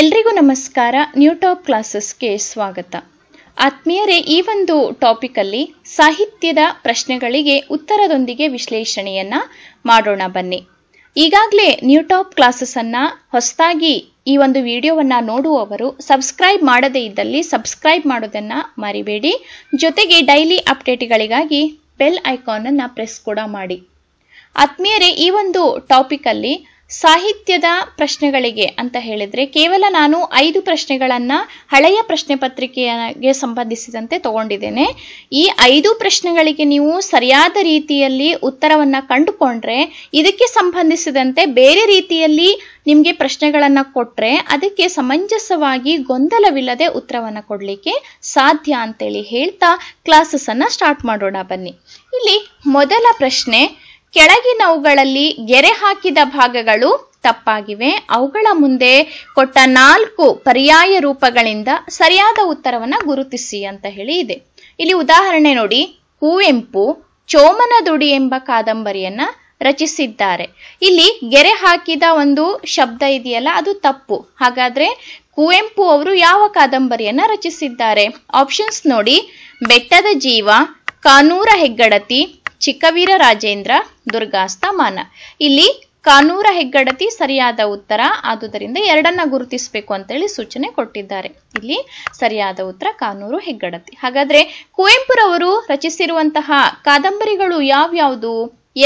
ಎಲ್ರಿಗೂ ನಮಸ್ಕಾರ new top ಕ್ಲಾಸಸ್ಗೆ ಸ್ವಾಗತ ಆತ್ಮೀಯರೇ ಈ ಒಂದು ಟಾಪಿಕಲ್ಲಿ ಸಾಹಿತ್ಯದ ಪ್ರಶ್ನೆಗಳಿಗೆ ಉತ್ತರದೊಂದಿಗೆ ವಿಶ್ಲೇಷಣೆಯನ್ನ ಮಾಡೋಣ ಬನ್ನಿ ಈಗಾಗಲೇ ನ್ಯೂ ಟಾಪ್ ಕ್ಲಾಸಸ್ಸನ್ನು ಹೊಸದಾಗಿ ಈ ಒಂದು ವಿಡಿಯೋವನ್ನು ನೋಡುವವರು ಸಬ್ಸ್ಕ್ರೈಬ್ ಮಾಡದೇ ಇದ್ದಲ್ಲಿ ಸಬ್ಸ್ಕ್ರೈಬ್ ಮಾಡೋದನ್ನು ಮರಿಬೇಡಿ ಜೊತೆಗೆ ಡೈಲಿ ಅಪ್ಡೇಟ್ಗಳಿಗಾಗಿ ಬೆಲ್ ಐಕಾನನ್ನು ಪ್ರೆಸ್ ಕೂಡ ಮಾಡಿ ಆತ್ಮೀಯರೇ ಈ ಒಂದು ಟಾಪಿಕಲ್ಲಿ ಸಾಹಿತ್ಯದ ಪ್ರಶ್ನೆಗಳಿಗೆ ಅಂತ ಹೇಳಿದರೆ ಕೇವಲ ನಾನು ಐದು ಪ್ರಶ್ನೆಗಳನ್ನು ಹಳೆಯ ಪ್ರಶ್ನೆ ಪತ್ರಿಕೆಯಾಗೆ ಸಂಬಂಧಿಸಿದಂತೆ ತಗೊಂಡಿದ್ದೇನೆ ಈ ಐದು ಪ್ರಶ್ನೆಗಳಿಗೆ ನೀವು ಸರಿಯಾದ ರೀತಿಯಲ್ಲಿ ಉತ್ತರವನ್ನು ಕಂಡುಕೊಂಡ್ರೆ ಇದಕ್ಕೆ ಸಂಬಂಧಿಸಿದಂತೆ ಬೇರೆ ರೀತಿಯಲ್ಲಿ ನಿಮಗೆ ಪ್ರಶ್ನೆಗಳನ್ನು ಕೊಟ್ಟರೆ ಅದಕ್ಕೆ ಸಮಂಜಸವಾಗಿ ಗೊಂದಲವಿಲ್ಲದೆ ಉತ್ತರವನ್ನು ಕೊಡಲಿಕ್ಕೆ ಸಾಧ್ಯ ಅಂತೇಳಿ ಹೇಳ್ತಾ ಕ್ಲಾಸಸನ್ನು ಸ್ಟಾರ್ಟ್ ಮಾಡೋಣ ಬನ್ನಿ ಇಲ್ಲಿ ಮೊದಲ ಪ್ರಶ್ನೆ ಕೆಳಗಿನವುಗಳಲ್ಲಿ ಗೆರೆ ಹಾಕಿದ ಭಾಗಗಳು ತಪ್ಪಾಗಿವೆ ಅವುಗಳ ಮುಂದೆ ಕೊಟ್ಟ ನಾಲ್ಕು ಪರ್ಯಾಯ ರೂಪಗಳಿಂದ ಸರಿಯಾದ ಉತ್ತರವನ್ನು ಗುರುತಿಸಿ ಅಂತ ಹೇಳಿ ಇದೆ ಇಲ್ಲಿ ಉದಾಹರಣೆ ನೋಡಿ ಕುವೆಂಪು ಚೋಮನದುಡಿ ಎಂಬ ಕಾದಂಬರಿಯನ್ನ ರಚಿಸಿದ್ದಾರೆ ಇಲ್ಲಿ ಗೆರೆ ಹಾಕಿದ ಒಂದು ಶಬ್ದ ಇದೆಯಲ್ಲ ಅದು ತಪ್ಪು ಹಾಗಾದ್ರೆ ಕುವೆಂಪು ಅವರು ಯಾವ ಕಾದಂಬರಿಯನ್ನ ರಚಿಸಿದ್ದಾರೆ ಆಪ್ಷನ್ಸ್ ನೋಡಿ ಬೆಟ್ಟದ ಜೀವ ಕಾನೂರ ಹೆಗ್ಗಡತಿ ಚಿಕ್ಕವೀರ ರಾಜೇಂದ್ರ ದುರ್ಗಾಸ್ತಮಾನ ಇಲ್ಲಿ ಕಾನೂರ ಹೆಗ್ಗಡತಿ ಸರಿಯಾದ ಉತ್ತರ ಆದುದರಿಂದ ಎರಡನ್ನ ಗುರುತಿಸಬೇಕು ಅಂತೇಳಿ ಸೂಚನೆ ಕೊಟ್ಟಿದ್ದಾರೆ ಇಲ್ಲಿ ಸರಿಯಾದ ಉತ್ತರ ಕಾನೂರು ಹೆಗ್ಗಡತಿ ಹಾಗಾದ್ರೆ ಕುವೆಂಪುರವರು ರಚಿಸಿರುವಂತಹ ಕಾದಂಬರಿಗಳು ಯಾವ್ಯಾವುದು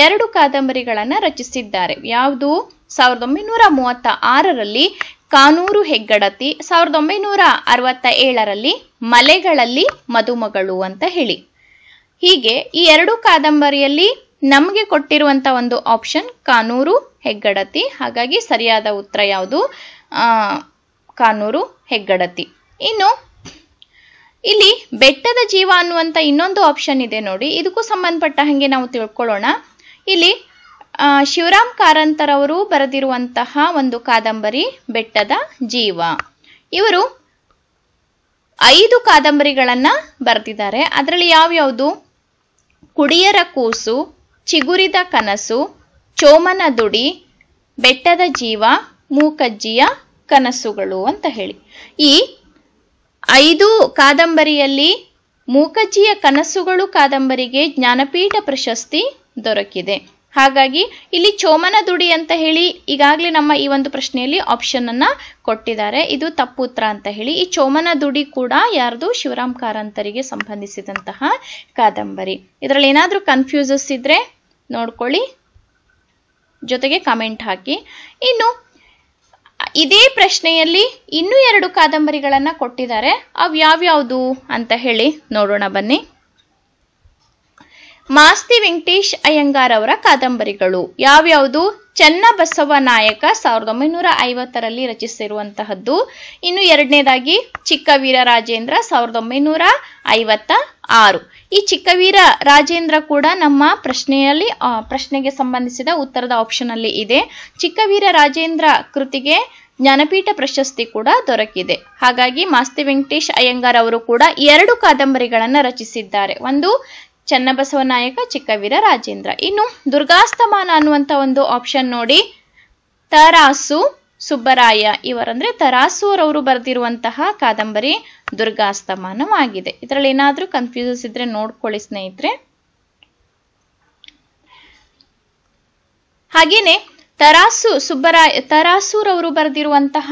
ಎರಡು ಕಾದಂಬರಿಗಳನ್ನ ರಚಿಸಿದ್ದಾರೆ ಯಾವುದು ಸಾವಿರದ ಒಂಬೈನೂರ ಮೂವತ್ತ ಆರರಲ್ಲಿ ಕಾನೂರು ಹೆಗ್ಗಡತಿ ಸಾವಿರದ ಒಂಬೈನೂರ ಅರವತ್ತ ಏಳರಲ್ಲಿ ಮಲೆಗಳಲ್ಲಿ ಮದುಮಗಳು ಅಂತ ಹೇಳಿ ಹೀಗೆ ಈ ಎರಡು ಕಾದಂಬರಿಯಲ್ಲಿ ನಮಗೆ ಕೊಟ್ಟಿರುವಂತ ಒಂದು ಆಪ್ಷನ್ ಕಾನೂರು ಹೆಗ್ಗಡತಿ ಹಾಗಾಗಿ ಸರಿಯಾದ ಉತ್ತರ ಯಾವುದು ಕಾನೂರು ಹೆಗ್ಗಡತಿ ಇನ್ನು ಇಲ್ಲಿ ಬೆಟ್ಟದ ಜೀವ ಅನ್ನುವಂಥ ಇನ್ನೊಂದು ಆಪ್ಷನ್ ಇದೆ ನೋಡಿ ಇದಕ್ಕೂ ಸಂಬಂಧಪಟ್ಟ ಹಾಗೆ ನಾವು ತಿಳ್ಕೊಳ್ಳೋಣ ಇಲ್ಲಿ ಶಿವರಾಮ್ ಕಾರಂತರವರು ಬರೆದಿರುವಂತಹ ಒಂದು ಕಾದಂಬರಿ ಬೆಟ್ಟದ ಜೀವ ಇವರು ಐದು ಕಾದಂಬರಿಗಳನ್ನು ಬರೆದಿದ್ದಾರೆ ಅದರಲ್ಲಿ ಯಾವ್ಯಾವುದು ಕುಡಿಯರ ಕೂಸು ಚಿಗುರಿದ ಕನಸು ಚೋಮನ ದುಡಿ ಬೆಟ್ಟದ ಜೀವ ಮೂಕಜ್ಜಿಯ ಕನಸುಗಳು ಅಂತ ಹೇಳಿ ಈ ಐದು ಕಾದಂಬರಿಯಲ್ಲಿ ಮೂಕಜ್ಜಿಯ ಕನಸುಗಳು ಕಾದಂಬರಿಗೆ ಜ್ಞಾನಪೀಠ ಪ್ರಶಸ್ತಿ ದೊರಕಿದೆ ಹಾಗಾಗಿ ಇಲ್ಲಿ ಚೋಮನ ದುಡಿ ಅಂತ ಹೇಳಿ ಈಗಾಗಲೇ ನಮ್ಮ ಈ ಒಂದು ಪ್ರಶ್ನೆಯಲ್ಲಿ ಆಪ್ಷನ್ ಅನ್ನ ಕೊಟ್ಟಿದ್ದಾರೆ ಇದು ತಪ್ಪು ಉತ್ತರ ಅಂತ ಹೇಳಿ ಈ ಚೋಮನ ದುಡಿ ಕೂಡ ಯಾರ್ದು ಶಿವರಾಮ್ ಕಾರಂತರಿಗೆ ಸಂಬಂಧಿಸಿದಂತಹ ಕಾದಂಬರಿ ಇದರಲ್ಲಿ ಏನಾದರೂ ಕನ್ಫ್ಯೂಸಸ್ ಇದ್ರೆ ನೋಡ್ಕೊಳ್ಳಿ ಜೊತೆಗೆ ಕಮೆಂಟ್ ಹಾಕಿ ಇನ್ನು ಇದೇ ಪ್ರಶ್ನೆಯಲ್ಲಿ ಇನ್ನೂ ಎರಡು ಕಾದಂಬರಿಗಳನ್ನ ಕೊಟ್ಟಿದ್ದಾರೆ ಅವು ಯಾವ್ಯಾವುದು ಅಂತ ಹೇಳಿ ನೋಡೋಣ ಬನ್ನಿ ಮಾಸ್ತಿ ವೆಂಕಟೇಶ್ ಅಯ್ಯಂಗಾರ್ ಅವರ ಕಾದಂಬರಿಗಳು ಯಾವ್ಯಾವುದು ಚನ್ನಬಸವ ನಾಯಕ ಸಾವಿರದ ಒಂಬೈನೂರ ಐವತ್ತರಲ್ಲಿ ರಚಿಸಿರುವಂತಹದ್ದು ಇನ್ನು ಎರಡನೇದಾಗಿ ಚಿಕ್ಕವೀರ ರಾಜೇಂದ್ರ ಸಾವಿರದ ಒಂಬೈನೂರ ಐವತ್ತ ಆರು ಈ ಚಿಕ್ಕವೀರ ರಾಜೇಂದ್ರ ಕೂಡ ನಮ್ಮ ಪ್ರಶ್ನೆಯಲ್ಲಿ ಪ್ರಶ್ನೆಗೆ ಸಂಬಂಧಿಸಿದ ಉತ್ತರದ ಆಪ್ಷನ್ ಅಲ್ಲಿ ಇದೆ ಚಿಕ್ಕವೀರ ರಾಜೇಂದ್ರ ಕೃತಿಗೆ ಜ್ಞಾನಪೀಠ ಪ್ರಶಸ್ತಿ ಕೂಡ ದೊರಕಿದೆ ಹಾಗಾಗಿ ಮಾಸ್ತಿ ವೆಂಕಟೇಶ್ ಅಯ್ಯಂಗಾರ್ ಅವರು ಕೂಡ ಎರಡು ಕಾದಂಬರಿಗಳನ್ನು ರಚಿಸಿದ್ದಾರೆ ಒಂದು ಚನ್ನಬಸವ ನಾಯಕ ಚಿಕ್ಕವೀರ ರಾಜೇಂದ್ರ ಇನ್ನು ದುರ್ಗಾಸ್ತಮಾನ ಅನ್ನುವಂಥ ಒಂದು ಆಪ್ಷನ್ ನೋಡಿ ತರಾಸು ಸುಬ್ಬರಾಯ ಇವರಂದ್ರೆ ತರಾಸೂರವರು ಬರೆದಿರುವಂತಹ ಕಾದಂಬರಿ ದುರ್ಗಾಸ್ತಮಾನವಾಗಿದೆ ಇದರಲ್ಲಿ ಏನಾದರೂ ಕನ್ಫ್ಯೂಸಸ್ ಇದ್ರೆ ನೋಡ್ಕೊಳ್ಳಿ ಸ್ನೇಹಿತರೆ ಹಾಗೇನೆ ತರಾಸು ಸುಬ್ಬರಾಯ ತರಾಸೂರವರು ಬರೆದಿರುವಂತಹ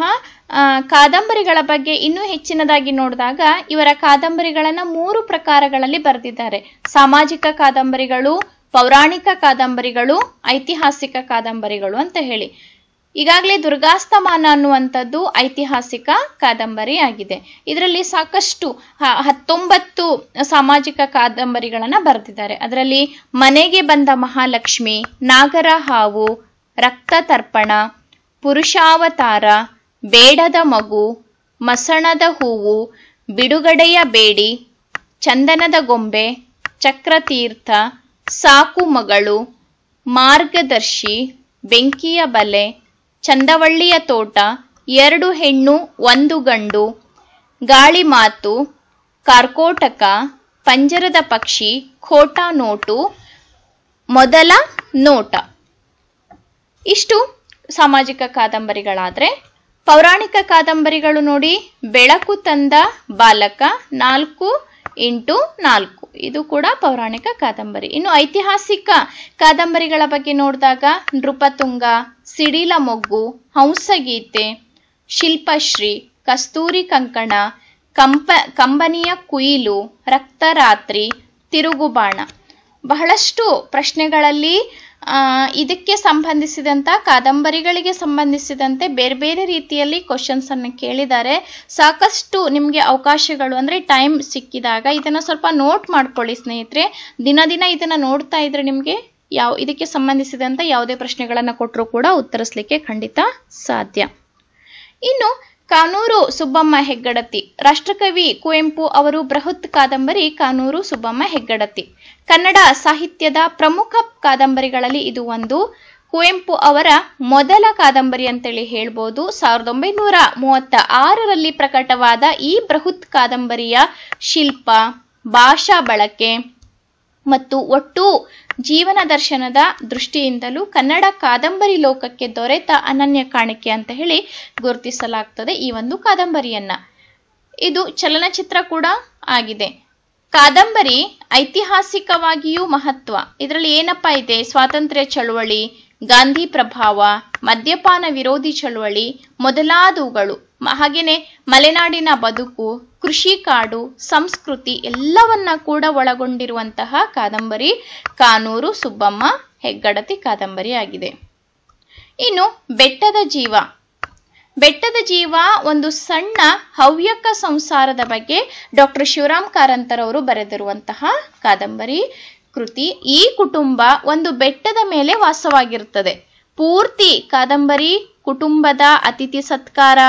ಕಾದಂಬರಿಗಳ ಬಗ್ಗೆ ಇನ್ನೂ ಹೆಚ್ಚಿನದಾಗಿ ನೋಡಿದಾಗ ಇವರ ಕಾದಂಬರಿಗಳನ್ನು ಮೂರು ಪ್ರಕಾರಗಳಲ್ಲಿ ಬರೆದಿದ್ದಾರೆ ಸಾಮಾಜಿಕ ಕಾದಂಬರಿಗಳು ಪೌರಾಣಿಕ ಕಾದಂಬರಿಗಳು ಐತಿಹಾಸಿಕ ಕಾದಂಬರಿಗಳು ಅಂತ ಹೇಳಿ ಈಗಾಗಲೇ ದುರ್ಗಾಸ್ತಮಾನ ಅನ್ನುವಂಥದ್ದು ಐತಿಹಾಸಿಕ ಕಾದಂಬರಿ ಆಗಿದೆ ಇದರಲ್ಲಿ ಸಾಕಷ್ಟು ಹತ್ತೊಂಬತ್ತು ಸಾಮಾಜಿಕ ಕಾದಂಬರಿಗಳನ್ನು ಬರೆದಿದ್ದಾರೆ ಅದರಲ್ಲಿ ಮನೆಗೆ ಬಂದ ಮಹಾಲಕ್ಷ್ಮಿ ನಾಗರ ಹಾವು ರಕ್ತ ತರ್ಪಣ ಪುರುಷಾವತಾರ ಬೇಡದ ಮಗು ಮಸಣದ ಹೂವು ಬಿಡುಗಡೆಯ ಬೇಡಿ ಚಂದನದ ಗೊಂಬೆ ಚಕ್ರತೀರ್ಥ ಸಾಕು ಮಗಳು ಮಾರ್ಗದರ್ಶಿ ಬೆಂಕಿಯ ಬಲೆ ಚಂದವಳ್ಳಿಯ ತೋಟ ಎರಡು ಹೆಣ್ಣು ಒಂದು ಗಂಡು ಗಾಳಿ ಮಾತು ಕಾರ್ಕೋಟಕ ಪಂಜರದ ಪಕ್ಷಿ ಖೋಟಾ ನೋಟು ಮೊದಲ ನೋಟ ಇಷ್ಟು ಸಾಮಾಜಿಕ ಕಾದಂಬರಿಗಳಾದರೆ ಪೌರಾಣಿಕ ಕಾದಂಬರಿಗಳು ನೋಡಿ ಬೆಳಕು ತಂದ ಬಾಲಕ ನಾಲ್ಕು ಇಂಟು ನಾಲ್ಕು ಇದು ಕೂಡ ಪೌರಾಣಿಕ ಕಾದಂಬರಿ ಇನ್ನು ಐತಿಹಾಸಿಕ ಕಾದಂಬರಿಗಳ ಬಗ್ಗೆ ನೋಡಿದಾಗ ನೃಪತುಂಗ ಸಿಡಿಲ ಮೊಗ್ಗು ಹಂಸಗೀತೆ ಶಿಲ್ಪಶ್ರೀ ಕಸ್ತೂರಿ ಕಂಕಣ ಕಂಪ ಕಂಬನಿಯ ಕುಯಿಲು ರಕ್ತರಾತ್ರಿ ತಿರುಗುಬಾಣ ಬಹಳಷ್ಟು ಪ್ರಶ್ನೆಗಳಲ್ಲಿ ಇದಕ್ಕೆ ಸಂಬಂಧಿಸಿದಂಥ ಕಾದಂಬರಿಗಳಿಗೆ ಸಂಬಂಧಿಸಿದಂತೆ ಬೇರೆ ಬೇರೆ ರೀತಿಯಲ್ಲಿ ಅನ್ನು ಕೇಳಿದ್ದಾರೆ ಸಾಕಷ್ಟು ನಿಮಗೆ ಅವಕಾಶಗಳು ಅಂದರೆ ಟೈಮ್ ಸಿಕ್ಕಿದಾಗ ಇದನ್ನು ಸ್ವಲ್ಪ ನೋಟ್ ಮಾಡ್ಕೊಳ್ಳಿ ಸ್ನೇಹಿತರೆ ದಿನ ದಿನ ಇದನ್ನು ನೋಡ್ತಾ ಇದ್ರೆ ನಿಮಗೆ ಯಾವ ಇದಕ್ಕೆ ಸಂಬಂಧಿಸಿದಂಥ ಯಾವುದೇ ಪ್ರಶ್ನೆಗಳನ್ನು ಕೊಟ್ಟರೂ ಕೂಡ ಉತ್ತರಿಸಲಿಕ್ಕೆ ಖಂಡಿತ ಸಾಧ್ಯ ಇನ್ನು ಕಾನೂರು ಸುಬ್ಬಮ್ಮ ಹೆಗ್ಗಡತಿ ರಾಷ್ಟ್ರಕವಿ ಕುವೆಂಪು ಅವರು ಬೃಹತ್ ಕಾದಂಬರಿ ಕಾನೂರು ಸುಬ್ಬಮ್ಮ ಹೆಗ್ಗಡತಿ ಕನ್ನಡ ಸಾಹಿತ್ಯದ ಪ್ರಮುಖ ಕಾದಂಬರಿಗಳಲ್ಲಿ ಇದು ಒಂದು ಕುವೆಂಪು ಅವರ ಮೊದಲ ಕಾದಂಬರಿ ಅಂತೇಳಿ ಹೇಳ್ಬೋದು ಸಾವಿರದ ಒಂಬೈನೂರ ಮೂವತ್ತ ಆರರಲ್ಲಿ ಪ್ರಕಟವಾದ ಈ ಬೃಹತ್ ಕಾದಂಬರಿಯ ಶಿಲ್ಪ ಭಾಷಾ ಬಳಕೆ ಮತ್ತು ಒಟ್ಟು ಜೀವನ ದರ್ಶನದ ದೃಷ್ಟಿಯಿಂದಲೂ ಕನ್ನಡ ಕಾದಂಬರಿ ಲೋಕಕ್ಕೆ ದೊರೆತ ಅನನ್ಯ ಕಾಣಿಕೆ ಅಂತ ಹೇಳಿ ಗುರುತಿಸಲಾಗ್ತದೆ ಈ ಒಂದು ಕಾದಂಬರಿಯನ್ನ ಇದು ಚಲನಚಿತ್ರ ಕೂಡ ಆಗಿದೆ ಕಾದಂಬರಿ ಐತಿಹಾಸಿಕವಾಗಿಯೂ ಮಹತ್ವ ಇದರಲ್ಲಿ ಏನಪ್ಪಾ ಇದೆ ಸ್ವಾತಂತ್ರ್ಯ ಚಳುವಳಿ ಗಾಂಧಿ ಪ್ರಭಾವ ಮದ್ಯಪಾನ ವಿರೋಧಿ ಚಳುವಳಿ ಮೊದಲಾದವುಗಳು ಹಾಗೇನೆ ಮಲೆನಾಡಿನ ಬದುಕು ಕೃಷಿ ಕಾಡು ಸಂಸ್ಕೃತಿ ಎಲ್ಲವನ್ನ ಕೂಡ ಒಳಗೊಂಡಿರುವಂತಹ ಕಾದಂಬರಿ ಕಾನೂರು ಸುಬ್ಬಮ್ಮ ಹೆಗ್ಗಡತಿ ಕಾದಂಬರಿ ಆಗಿದೆ ಇನ್ನು ಬೆಟ್ಟದ ಜೀವ ಬೆಟ್ಟದ ಜೀವ ಒಂದು ಸಣ್ಣ ಹವ್ಯಕ ಸಂಸಾರದ ಬಗ್ಗೆ ಡಾಕ್ಟರ್ ಶಿವರಾಮ್ ಕಾರಂತರವರು ಬರೆದಿರುವಂತಹ ಕಾದಂಬರಿ ಕೃತಿ ಈ ಕುಟುಂಬ ಒಂದು ಬೆಟ್ಟದ ಮೇಲೆ ವಾಸವಾಗಿರುತ್ತದೆ ಪೂರ್ತಿ ಕಾದಂಬರಿ ಕುಟುಂಬದ ಅತಿಥಿ ಸತ್ಕಾರ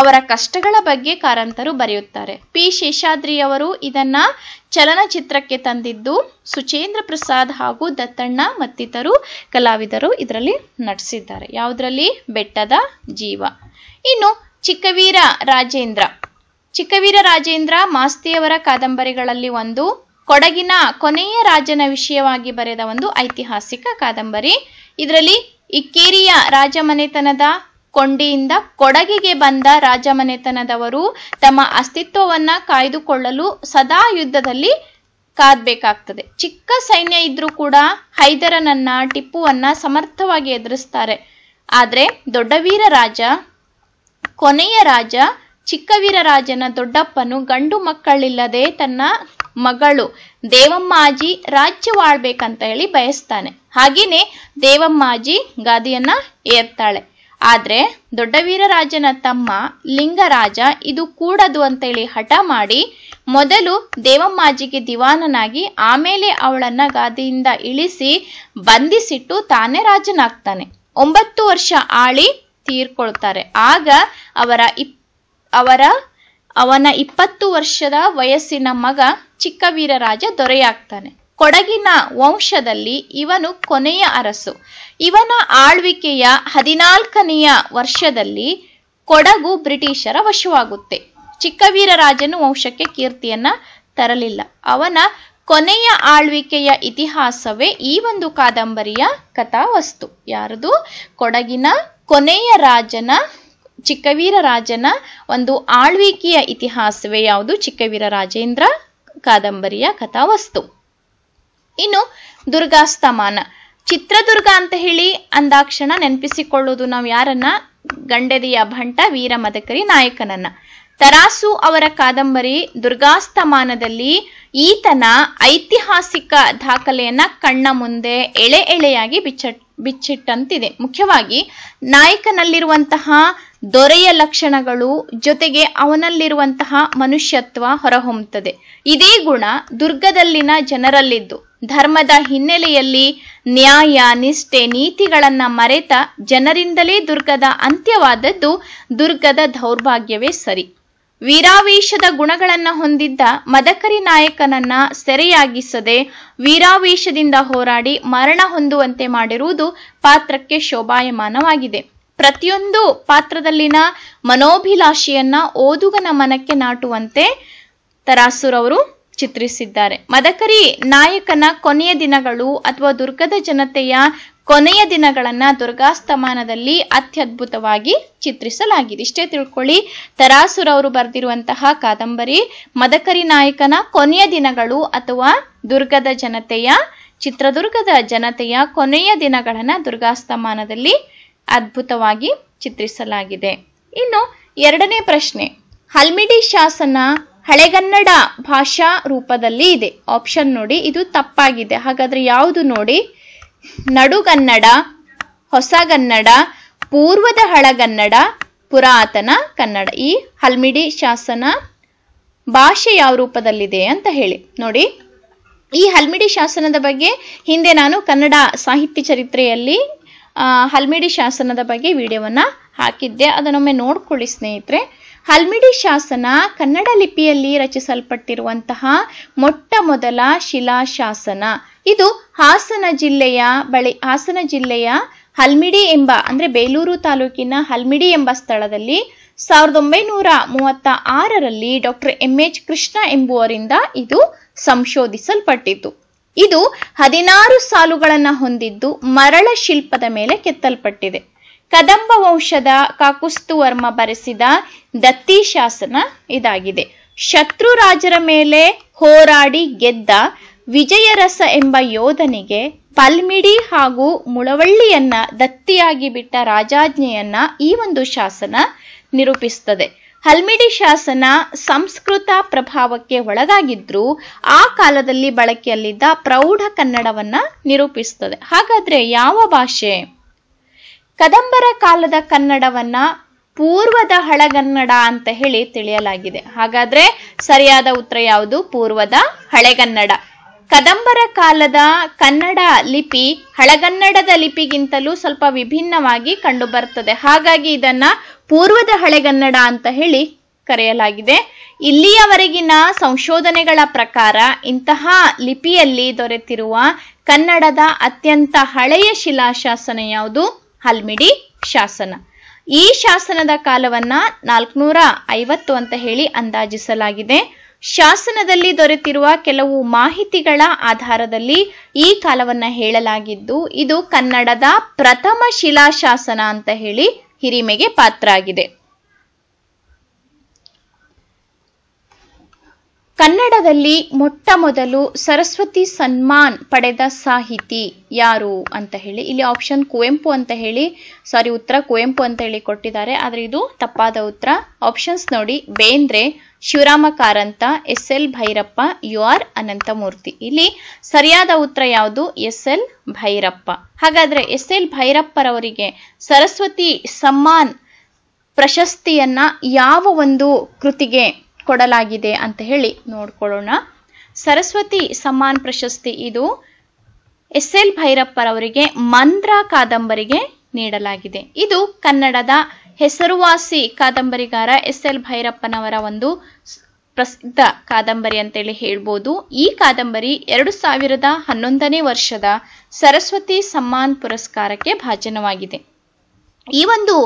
ಅವರ ಕಷ್ಟಗಳ ಬಗ್ಗೆ ಕಾರಂತರು ಬರೆಯುತ್ತಾರೆ ಪಿ ಶೇಷಾದ್ರಿ ಅವರು ಇದನ್ನ ಚಲನಚಿತ್ರಕ್ಕೆ ತಂದಿದ್ದು ಸುಚೇಂದ್ರ ಪ್ರಸಾದ್ ಹಾಗೂ ದತ್ತಣ್ಣ ಮತ್ತಿತರು ಕಲಾವಿದರು ಇದರಲ್ಲಿ ನಟಿಸಿದ್ದಾರೆ ಯಾವುದರಲ್ಲಿ ಬೆಟ್ಟದ ಜೀವ ಇನ್ನು ಚಿಕ್ಕವೀರ ರಾಜೇಂದ್ರ ಚಿಕ್ಕವೀರ ರಾಜೇಂದ್ರ ಮಾಸ್ತಿಯವರ ಕಾದಂಬರಿಗಳಲ್ಲಿ ಒಂದು ಕೊಡಗಿನ ಕೊನೆಯ ರಾಜನ ವಿಷಯವಾಗಿ ಬರೆದ ಒಂದು ಐತಿಹಾಸಿಕ ಕಾದಂಬರಿ ಇದರಲ್ಲಿ ಇಕ್ಕೇರಿಯ ರಾಜಮನೆತನದ ಕೊಂಡಿಯಿಂದ ಕೊಡಗಿಗೆ ಬಂದ ರಾಜಮನೆತನದವರು ತಮ್ಮ ಅಸ್ತಿತ್ವವನ್ನ ಕಾಯ್ದುಕೊಳ್ಳಲು ಸದಾ ಯುದ್ಧದಲ್ಲಿ ಕಾದ್ಬೇಕಾಗ್ತದೆ ಚಿಕ್ಕ ಸೈನ್ಯ ಇದ್ರೂ ಕೂಡ ಹೈದರನನ್ನ ಟಿಪ್ಪುವನ್ನ ಸಮರ್ಥವಾಗಿ ಎದುರಿಸ್ತಾರೆ ಆದರೆ ದೊಡ್ಡ ರಾಜ ಕೊನೆಯ ರಾಜ ಚಿಕ್ಕ ರಾಜನ ದೊಡ್ಡಪ್ಪನು ಗಂಡು ಮಕ್ಕಳಿಲ್ಲದೆ ತನ್ನ ಮಗಳು ದೇವಮ್ಮಾಜಿ ರಾಜ್ಯವಾಳ್ಬೇಕಂತ ಹೇಳಿ ಬಯಸ್ತಾನೆ ಹಾಗೇನೆ ದೇವಮ್ಮಾಜಿ ಗಾದಿಯನ್ನ ಏರ್ತಾಳೆ ಆದ್ರೆ ದೊಡ್ಡವೀರರಾಜನ ತಮ್ಮ ಲಿಂಗರಾಜ ಇದು ಕೂಡದು ಅಂತೇಳಿ ಹಠ ಮಾಡಿ ಮೊದಲು ದೇವಮ್ಮಾಜಿಗೆ ದಿವಾನನಾಗಿ ಆಮೇಲೆ ಅವಳನ್ನ ಗಾದಿಯಿಂದ ಇಳಿಸಿ ಬಂಧಿಸಿಟ್ಟು ತಾನೇ ರಾಜನಾಗ್ತಾನೆ ಒಂಬತ್ತು ವರ್ಷ ಆಳಿ ತೀರ್ಕೊಳ್ತಾರೆ ಆಗ ಅವರ ಇಪ್ ಅವರ ಅವನ ಇಪ್ಪತ್ತು ವರ್ಷದ ವಯಸ್ಸಿನ ಮಗ ಚಿಕ್ಕವೀರರಾಜ ದೊರೆಯಾಗ್ತಾನೆ ಕೊಡಗಿನ ವಂಶದಲ್ಲಿ ಇವನು ಕೊನೆಯ ಅರಸು ಇವನ ಆಳ್ವಿಕೆಯ ಹದಿನಾಲ್ಕನೆಯ ವರ್ಷದಲ್ಲಿ ಕೊಡಗು ಬ್ರಿಟಿಷರ ವಶವಾಗುತ್ತೆ ಚಿಕ್ಕವೀರರಾಜನು ವಂಶಕ್ಕೆ ಕೀರ್ತಿಯನ್ನ ತರಲಿಲ್ಲ ಅವನ ಕೊನೆಯ ಆಳ್ವಿಕೆಯ ಇತಿಹಾಸವೇ ಈ ಒಂದು ಕಾದಂಬರಿಯ ಕಥಾವಸ್ತು ಯಾರದು ಕೊಡಗಿನ ಕೊನೆಯ ರಾಜನ ಚಿಕ್ಕವೀರ ರಾಜನ ಒಂದು ಆಳ್ವಿಕೆಯ ಇತಿಹಾಸವೇ ಯಾವುದು ಚಿಕ್ಕವೀರ ರಾಜೇಂದ್ರ ಕಾದಂಬರಿಯ ಕಥಾವಸ್ತು ಇನ್ನು ದುರ್ಗಾಸ್ತಮಾನ ಚಿತ್ರದುರ್ಗ ಅಂತ ಹೇಳಿ ಅಂದಾಕ್ಷಣ ನೆನಪಿಸಿಕೊಳ್ಳೋದು ನಾವು ಯಾರನ್ನ ಗಂಡದಿಯ ಭಂಟ ವೀರ ಮದಕರಿ ನಾಯಕನನ್ನ ತರಾಸು ಅವರ ಕಾದಂಬರಿ ದುರ್ಗಾಸ್ತಮಾನದಲ್ಲಿ ಈತನ ಐತಿಹಾಸಿಕ ದಾಖಲೆಯನ್ನ ಕಣ್ಣ ಮುಂದೆ ಎಳೆ ಎಳೆಯಾಗಿ ಬಿಚ್ಚ ಬಿಚ್ಚಿಟ್ಟಂತಿದೆ ಮುಖ್ಯವಾಗಿ ನಾಯಕನಲ್ಲಿರುವಂತಹ ದೊರೆಯ ಲಕ್ಷಣಗಳು ಜೊತೆಗೆ ಅವನಲ್ಲಿರುವಂತಹ ಮನುಷ್ಯತ್ವ ಹೊರಹೊಮ್ಮುತ್ತದೆ ಇದೇ ಗುಣ ದುರ್ಗದಲ್ಲಿನ ಜನರಲ್ಲಿದ್ದು ಧರ್ಮದ ಹಿನ್ನೆಲೆಯಲ್ಲಿ ನ್ಯಾಯ ನಿಷ್ಠೆ ನೀತಿಗಳನ್ನ ಮರೆತ ಜನರಿಂದಲೇ ದುರ್ಗದ ಅಂತ್ಯವಾದದ್ದು ದುರ್ಗದ ದೌರ್ಭಾಗ್ಯವೇ ಸರಿ ವೀರಾವೇಶದ ಗುಣಗಳನ್ನು ಹೊಂದಿದ್ದ ಮದಕರಿ ನಾಯಕನನ್ನ ಸೆರೆಯಾಗಿಸದೆ ವೀರಾವೇಶದಿಂದ ಹೋರಾಡಿ ಮರಣ ಹೊಂದುವಂತೆ ಮಾಡಿರುವುದು ಪಾತ್ರಕ್ಕೆ ಶೋಭಾಯಮಾನವಾಗಿದೆ ಪ್ರತಿಯೊಂದು ಪಾತ್ರದಲ್ಲಿನ ಮನೋಭಿಲಾಷೆಯನ್ನ ಓದುಗನ ಮನಕ್ಕೆ ನಾಟುವಂತೆ ತರಾಸುರವರು ಚಿತ್ರಿಸಿದ್ದಾರೆ ಮದಕರಿ ನಾಯಕನ ಕೊನೆಯ ದಿನಗಳು ಅಥವಾ ದುರ್ಗದ ಜನತೆಯ ಕೊನೆಯ ದಿನಗಳನ್ನ ದುರ್ಗಾಸ್ತಮಾನದಲ್ಲಿ ಅತ್ಯದ್ಭುತವಾಗಿ ಚಿತ್ರಿಸಲಾಗಿದೆ ಇಷ್ಟೇ ತಿಳ್ಕೊಳ್ಳಿ ತರಾಸುರವರು ಬರೆದಿರುವಂತಹ ಕಾದಂಬರಿ ಮದಕರಿ ನಾಯಕನ ಕೊನೆಯ ದಿನಗಳು ಅಥವಾ ದುರ್ಗದ ಜನತೆಯ ಚಿತ್ರದುರ್ಗದ ಜನತೆಯ ಕೊನೆಯ ದಿನಗಳನ್ನ ದುರ್ಗಾಸ್ತಮಾನದಲ್ಲಿ ಅದ್ಭುತವಾಗಿ ಚಿತ್ರಿಸಲಾಗಿದೆ ಇನ್ನು ಎರಡನೇ ಪ್ರಶ್ನೆ ಹಲ್ಮಿಡಿ ಶಾಸನ ಹಳೆಗನ್ನಡ ಭಾಷಾ ರೂಪದಲ್ಲಿ ಇದೆ ಆಪ್ಷನ್ ನೋಡಿ ಇದು ತಪ್ಪಾಗಿದೆ ಹಾಗಾದ್ರೆ ಯಾವುದು ನೋಡಿ ನಡುಗನ್ನಡ ಹೊಸಗನ್ನಡ ಪೂರ್ವದ ಹಳಗನ್ನಡ ಪುರಾತನ ಕನ್ನಡ ಈ ಹಲ್ಮಿಡಿ ಶಾಸನ ಭಾಷೆ ಯಾವ ರೂಪದಲ್ಲಿದೆ ಅಂತ ಹೇಳಿ ನೋಡಿ ಈ ಹಲ್ಮಿಡಿ ಶಾಸನದ ಬಗ್ಗೆ ಹಿಂದೆ ನಾನು ಕನ್ನಡ ಸಾಹಿತ್ಯ ಚರಿತ್ರೆಯಲ್ಲಿ ಹಲ್ಮಿಡಿ ಶಾಸನದ ಬಗ್ಗೆ ವಿಡಿಯೋವನ್ನು ಹಾಕಿದ್ದೆ ಅದನ್ನೊಮ್ಮೆ ನೋಡ್ಕೊಳ್ಳಿ ಸ್ನೇಹಿತರೆ ಹಲ್ಮಿಡಿ ಶಾಸನ ಕನ್ನಡ ಲಿಪಿಯಲ್ಲಿ ರಚಿಸಲ್ಪಟ್ಟಿರುವಂತಹ ಮೊಟ್ಟ ಮೊದಲ ಶಿಲಾಶಾಸನ ಇದು ಹಾಸನ ಜಿಲ್ಲೆಯ ಬಳಿ ಹಾಸನ ಜಿಲ್ಲೆಯ ಹಲ್ಮಿಡಿ ಎಂಬ ಅಂದರೆ ಬೇಲೂರು ತಾಲೂಕಿನ ಹಲ್ಮಿಡಿ ಎಂಬ ಸ್ಥಳದಲ್ಲಿ ಸಾವಿರದ ಒಂಬೈನೂರ ಮೂವತ್ತ ಆರರಲ್ಲಿ ಡಾಕ್ಟರ್ ಎಂ ಎಚ್ ಕೃಷ್ಣ ಎಂಬುವರಿಂದ ಇದು ಸಂಶೋಧಿಸಲ್ಪಟ್ಟಿತು ಇದು ಹದಿನಾರು ಸಾಲುಗಳನ್ನು ಹೊಂದಿದ್ದು ಮರಳ ಶಿಲ್ಪದ ಮೇಲೆ ಕೆತ್ತಲ್ಪಟ್ಟಿದೆ ಕದಂಬ ವಂಶದ ಕಾಕುಸ್ತುವರ್ಮ ಬರೆಸಿದ ದತ್ತಿ ಶಾಸನ ಇದಾಗಿದೆ ಶತ್ರು ರಾಜರ ಮೇಲೆ ಹೋರಾಡಿ ಗೆದ್ದ ವಿಜಯರಸ ಎಂಬ ಯೋಧನಿಗೆ ಪಲ್ಮಿಡಿ ಹಾಗೂ ಮುಳವಳ್ಳಿಯನ್ನ ದತ್ತಿಯಾಗಿ ಬಿಟ್ಟ ರಾಜಾಜ್ಞೆಯನ್ನ ಈ ಒಂದು ಶಾಸನ ನಿರೂಪಿಸುತ್ತದೆ ಹಲ್ಮಿಡಿ ಶಾಸನ ಸಂಸ್ಕೃತ ಪ್ರಭಾವಕ್ಕೆ ಒಳಗಾಗಿದ್ರು ಆ ಕಾಲದಲ್ಲಿ ಬಳಕೆಯಲ್ಲಿದ್ದ ಪ್ರೌಢ ಕನ್ನಡವನ್ನ ನಿರೂಪಿಸುತ್ತದೆ ಹಾಗಾದ್ರೆ ಯಾವ ಭಾಷೆ ಕದಂಬರ ಕಾಲದ ಕನ್ನಡವನ್ನ ಪೂರ್ವದ ಹಳೆಗನ್ನಡ ಅಂತ ಹೇಳಿ ತಿಳಿಯಲಾಗಿದೆ ಹಾಗಾದ್ರೆ ಸರಿಯಾದ ಉತ್ತರ ಯಾವುದು ಪೂರ್ವದ ಹಳೆಗನ್ನಡ ಕದಂಬರ ಕಾಲದ ಕನ್ನಡ ಲಿಪಿ ಹಳೆಗನ್ನಡದ ಲಿಪಿಗಿಂತಲೂ ಸ್ವಲ್ಪ ವಿಭಿನ್ನವಾಗಿ ಕಂಡುಬರ್ತದೆ ಹಾಗಾಗಿ ಇದನ್ನ ಪೂರ್ವದ ಹಳೆಗನ್ನಡ ಅಂತ ಹೇಳಿ ಕರೆಯಲಾಗಿದೆ ಇಲ್ಲಿಯವರೆಗಿನ ಸಂಶೋಧನೆಗಳ ಪ್ರಕಾರ ಇಂತಹ ಲಿಪಿಯಲ್ಲಿ ದೊರೆತಿರುವ ಕನ್ನಡದ ಅತ್ಯಂತ ಹಳೆಯ ಶಿಲಾಶಾಸನ ಯಾವುದು ಹಲ್ಮಿಡಿ ಶಾಸನ ಈ ಶಾಸನದ ಕಾಲವನ್ನ ನಾಲ್ಕುನೂರ ಐವತ್ತು ಅಂತ ಹೇಳಿ ಅಂದಾಜಿಸಲಾಗಿದೆ ಶಾಸನದಲ್ಲಿ ದೊರೆತಿರುವ ಕೆಲವು ಮಾಹಿತಿಗಳ ಆಧಾರದಲ್ಲಿ ಈ ಕಾಲವನ್ನ ಹೇಳಲಾಗಿದ್ದು ಇದು ಕನ್ನಡದ ಪ್ರಥಮ ಶಿಲಾಶಾಸನ ಅಂತ ಹೇಳಿ ಹಿರಿಮೆಗೆ ಪಾತ್ರ ಆಗಿದೆ ಕನ್ನಡದಲ್ಲಿ ಮೊಟ್ಟ ಮೊದಲು ಸರಸ್ವತಿ ಸನ್ಮಾನ್ ಪಡೆದ ಸಾಹಿತಿ ಯಾರು ಅಂತ ಹೇಳಿ ಇಲ್ಲಿ ಆಪ್ಷನ್ ಕುವೆಂಪು ಅಂತ ಹೇಳಿ ಸಾರಿ ಉತ್ತರ ಕುವೆಂಪು ಅಂತ ಹೇಳಿ ಕೊಟ್ಟಿದ್ದಾರೆ ಆದರೆ ಇದು ತಪ್ಪಾದ ಉತ್ತರ ಆಪ್ಷನ್ಸ್ ನೋಡಿ Bendre Shivarama Karanth S L Bhyrappa U R Ananthamurthy ಇಲ್ಲಿ ಸರಿಯಾದ ಉತ್ತರ ಯಾವುದು ಎಸ್ ಎಲ್ ಭೈರಪ್ಪ ಹಾಗಾದ್ರೆ ಎಸ್ ಎಲ್ ಭೈರಪ್ಪರವರಿಗೆ ಸರಸ್ವತಿ ಸಮ್ಮಾನ್ ಪ್ರಶಸ್ತಿಯನ್ನ ಯಾವ ಒಂದು ಕೃತಿಗೆ ಕೊಡಲಾಗಿದೆ ಅಂತ ಹೇಳಿ ನೋಡ್ಕೊಳ್ಳೋಣ ಸರಸ್ವತಿ ಸಮ್ಮಾನ್ ಪ್ರಶಸ್ತಿ ಇದು ಎಸ್ ಎಲ್ ಭೈರಪ್ಪರವರಿಗೆ ಮಂದ್ರ ಕಾದಂಬರಿಗೆ ನೀಡಲಾಗಿದೆ ಇದು ಕನ್ನಡದ ಹೆಸರುವಾಸಿ ಕಾದಂಬರಿಗಾರ ಎಸ್ ಎಲ್ ಭೈರಪ್ಪನವರ ಒಂದು ಪ್ರಸಿದ್ಧ ಕಾದಂಬರಿ ಅಂತೇಳಿ ಹೇಳ್ಬೋದು ಈ ಕಾದಂಬರಿ ಎರಡು ಸಾವಿರದ ಹನ್ನೊಂದನೇ ವರ್ಷದ ಸರಸ್ವತಿ ಸಮ್ಮಾನ್ ಪುರಸ್ಕಾರಕ್ಕೆ ಭಾಜನವಾಗಿದೆ ಈ ಒಂದು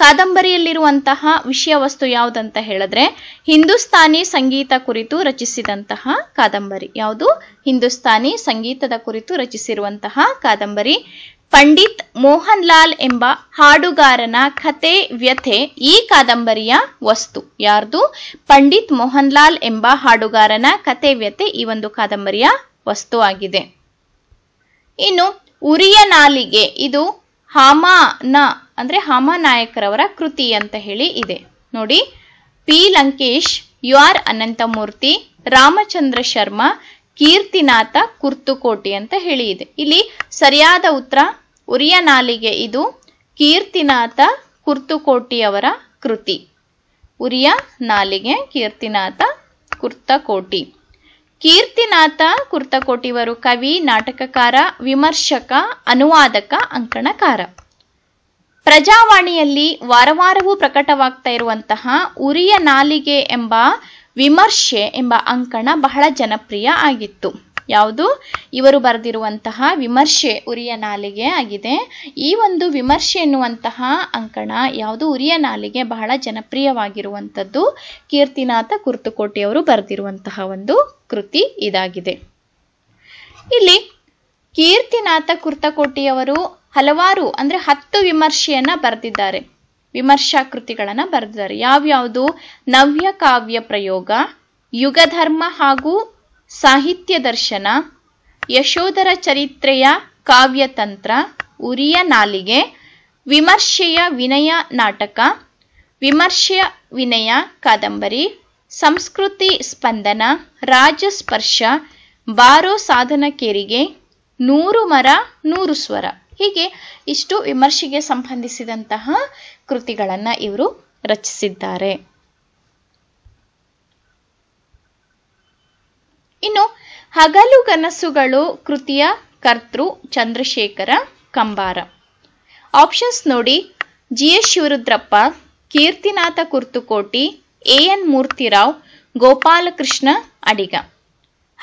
ಕಾದಂಬರಿಯಲ್ಲಿರುವಂತಹ ವಿಷಯ ವಸ್ತು ಯಾವುದಂತ ಹೇಳಿದ್ರೆ ಹಿಂದೂಸ್ತಾನಿ ಸಂಗೀತ ಕುರಿತು ರಚಿಸಿದಂತಹ ಕಾದಂಬರಿ ಯಾವುದು ಹಿಂದೂಸ್ತಾನಿ ಸಂಗೀತದ ಕುರಿತು ರಚಿಸಿರುವಂತಹ ಕಾದಂಬರಿ ಪಂಡಿತ್ ಮೋಹನ್ ಲಾಲ್ ಎಂಬ ಹಾಡುಗಾರನ ಕಥೆ ವ್ಯಥೆ ಈ ಕಾದಂಬರಿಯ ವಸ್ತು ಯಾರ್ದು ಪಂಡಿತ್ ಮೋಹನ್ ಲಾಲ್ ಎಂಬ ಹಾಡುಗಾರನ ಕಥೆ ವ್ಯಥೆ ಈ ಒಂದು ಕಾದಂಬರಿಯ ವಸ್ತು ಆಗಿದೆ ಇನ್ನು ಉರಿಯ ನಾಲಿಗೆ ಇದು ಹಾಮಾನ ಅಂದರೆ ನಾಯಕರವರ ಕೃತಿ ಅಂತ ಹೇಳಿ ಇದೆ ನೋಡಿ P Lankesh U R Ananthamurthy Ramachandra Sharma Kirthinatha Kurtkoti ಅಂತ ಹೇಳಿ ಇದೆ ಇಲ್ಲಿ ಸರಿಯಾದ ಉತ್ತರ ಉರಿಯ ನಾಲಿಗೆ ಇದು ಕೀರ್ತಿನಾಥ ಕುರ್ತುಕೋಟಿಯವರ ಕೃತಿ ಉರಿಯ ನಾಲಿಗೆ ಕೀರ್ತಿನಾಥ ಕುರ್ತಕೋಟಿ ಕೀರ್ತಿನಾಥ ಕುರ್ತಕೋಟಿವರು ಕವಿ ನಾಟಕಕಾರ ವಿಮರ್ಶಕ ಅನುವಾದಕ ಅಂಕಣಕಾರ ಪ್ರಜಾವಾಣಿಯಲ್ಲಿ ವಾರವಾರವೂ ಪ್ರಕಟವಾಗ್ತಾ ಇರುವಂತಹ ಉರಿಯ ನಾಲಿಗೆ ಎಂಬ ವಿಮರ್ಶೆ ಎಂಬ ಅಂಕಣ ಬಹಳ ಜನಪ್ರಿಯ ಆಗಿತ್ತು ಯಾವುದು ಇವರು ಬರೆದಿರುವಂತಹ ವಿಮರ್ಶೆ ಉರಿಯ ನಾಲಿಗೆ ಆಗಿದೆ ಈ ಒಂದು ವಿಮರ್ಶೆ ಎನ್ನುವಂತಹ ಅಂಕಣ ಯಾವುದು ಉರಿಯ ನಾಲಿಗೆ ಬಹಳ ಜನಪ್ರಿಯವಾಗಿರುವಂಥದ್ದು ಕೀರ್ತಿನಾಥ ಕುರ್ತುಕೋಟೆಯವರು ಬರೆದಿರುವಂತಹ ಒಂದು ಕೃತಿ ಇದಾಗಿದೆ ಇಲ್ಲಿ ಕೀರ್ತಿನಾಥ ಕುರ್ತಕೋಟಿಯವರು ಹಲವಾರು ಅಂದರೆ ಹತ್ತು ವಿಮರ್ಶೆಯನ್ನು ಬರೆದಿದ್ದಾರೆ ವಿಮರ್ಶಾ ಕೃತಿಗಳನ್ನು ಬರೆದಿದ್ದಾರೆ ಯಾವ್ಯಾವುದು ನವ್ಯ ಕಾವ್ಯ ಪ್ರಯೋಗ ಯುಗಧರ್ಮ ಹಾಗೂ ಸಾಹಿತ್ಯ ದರ್ಶನ ಯಶೋಧರ ಚರಿತ್ರೆಯ ಕಾವ್ಯತಂತ್ರ ಉರಿಯ ನಾಲಿಗೆ ವಿಮರ್ಶೆಯ ವಿನಯ ನಾಟಕ ವಿಮರ್ಶೆಯ ವಿನಯ ಕಾದಂಬರಿ ಸಂಸ್ಕೃತಿ ಸ್ಪಂದನ ರಾಜಸ್ಪರ್ಶ ಬಾರೋ ಸಾಧನಕೇರಿಗೆ ನೂರು ಮರ ನೂರು ಸ್ವರ ಹೀಗೆ ಇಷ್ಟು ವಿಮರ್ಶೆಗೆ ಸಂಬಂಧಿಸಿದಂತಹ ಕೃತಿಗಳನ್ನು ಇವರು ರಚಿಸಿದ್ದಾರೆ ಇನ್ನು ಹಗಲು ಕನಸುಗಳು ಕೃತಿಯ ಕರ್ತೃ ಚಂದ್ರಶೇಖರ ಕಂಬಾರ ಆಪ್ಷನ್ಸ್ ನೋಡಿ G S Shivarudrappa Kirthinatha Kurtkoti A N Moorthy Rao Gopalakrishna Adiga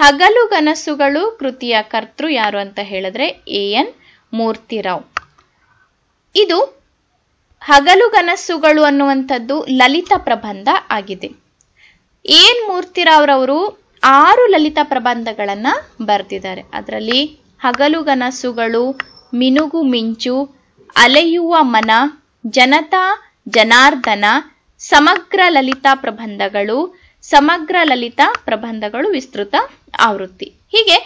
ಹಗಲು ಕನಸುಗಳು ಕೃತಿಯ ಕರ್ತೃ ಯಾರು ಅಂತ ಹೇಳಿದ್ರೆ ಎ ಎನ್ ಮೂರ್ತಿರಾವ್ ಇದು ಹಗಲುಗನಸುಗಳು ಅನ್ನುವಂಥದ್ದು ಲಲಿತ ಪ್ರಬಂಧ ಆಗಿದೆ ಏನ್ ಮೂರ್ತಿರಾವ್ರವರು ಆರು ಲಲಿತ ಪ್ರಬಂಧಗಳನ್ನು ಬರೆದಿದ್ದಾರೆ ಅದರಲ್ಲಿ ಹಗಲುಗನಸುಗಳು ಮಿನುಗು ಮಿಂಚು ಅಲೆಯುವ ಮನ ಜನತಾ ಜನಾರ್ದನ ಸಮಗ್ರ ಲಲಿತಾ ಪ್ರಬಂಧಗಳು ಸಮಗ್ರ ಲಲಿತಾ ಪ್ರಬಂಧಗಳು ವಿಸ್ತೃತ ಆವೃತ್ತಿ ಹೀಗೆ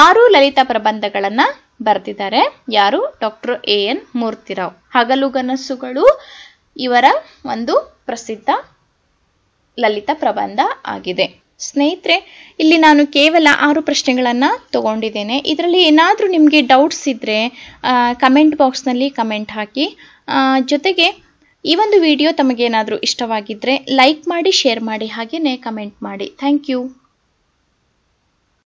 ಆರು ಲಲಿತ ಪ್ರಬಂಧಗಳನ್ನು ಬರೆದಿದ್ದಾರೆ ಯಾರು ಡಾಕ್ಟರ್ ಎ ಎನ್ ಮೂರ್ತಿರಾವ್ ಹಗಲುಗನಸುಗಳು ಇವರ ಒಂದು ಪ್ರಸಿದ್ಧ ಲಲಿತ ಪ್ರಬಂಧ ಆಗಿದೆ ಸ್ನೇಹಿತರೆ ಇಲ್ಲಿ ನಾನು ಕೇವಲ ಆರು ಪ್ರಶ್ನೆಗಳನ್ನು ತಗೊಂಡಿದ್ದೇನೆ ಇದರಲ್ಲಿ ಏನಾದರೂ ನಿಮಗೆ ಡೌಟ್ಸ್ ಇದ್ದರೆ ಕಮೆಂಟ್ ಬಾಕ್ಸ್ನಲ್ಲಿ ಕಮೆಂಟ್ ಹಾಕಿ ಜೊತೆಗೆ ಈ ಒಂದು ವಿಡಿಯೋ ತಮಗೇನಾದರೂ ಇಷ್ಟವಾಗಿದ್ದರೆ ಲೈಕ್ ಮಾಡಿ ಶೇರ್ ಮಾಡಿ ಹಾಗೆಯೇ ಕಮೆಂಟ್ ಮಾಡಿ ಥ್ಯಾಂಕ್ ಯು